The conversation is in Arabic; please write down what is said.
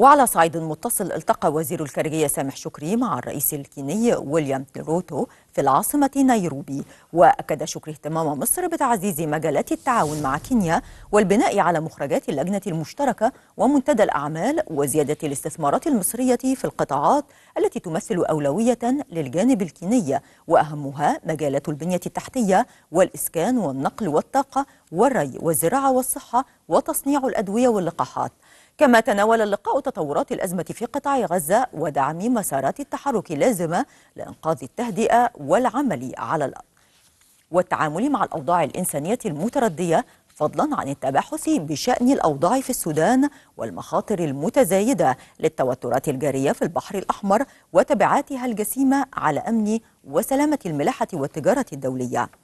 وعلى صعيد متصل التقى وزير الخارجية سامح شكري مع الرئيس الكيني ويليام روتو في العاصمة نيروبي وأكد شكري اهتمام مصر بتعزيز مجالات التعاون مع كينيا والبناء على مخرجات اللجنة المشتركة ومنتدى الأعمال وزيادة الاستثمارات المصرية في القطاعات التي تمثل أولوية للجانب الكيني وأهمها مجالات البنية التحتية والإسكان والنقل والطاقة والري والزراعة والصحة وتصنيع الأدوية واللقاحات كما تناول اللقاء تطورات الأزمة في قطاع غزة ودعم مسارات التحرك اللازمة لإنقاذ التهدئة والعمل على الأرض والتعامل مع الأوضاع الإنسانية المتردية فضلا عن التباحث بشأن الأوضاع في السودان والمخاطر المتزايدة للتوترات الجارية في البحر الأحمر وتبعاتها الجسيمة على أمن وسلامة الملاحة والتجارة الدولية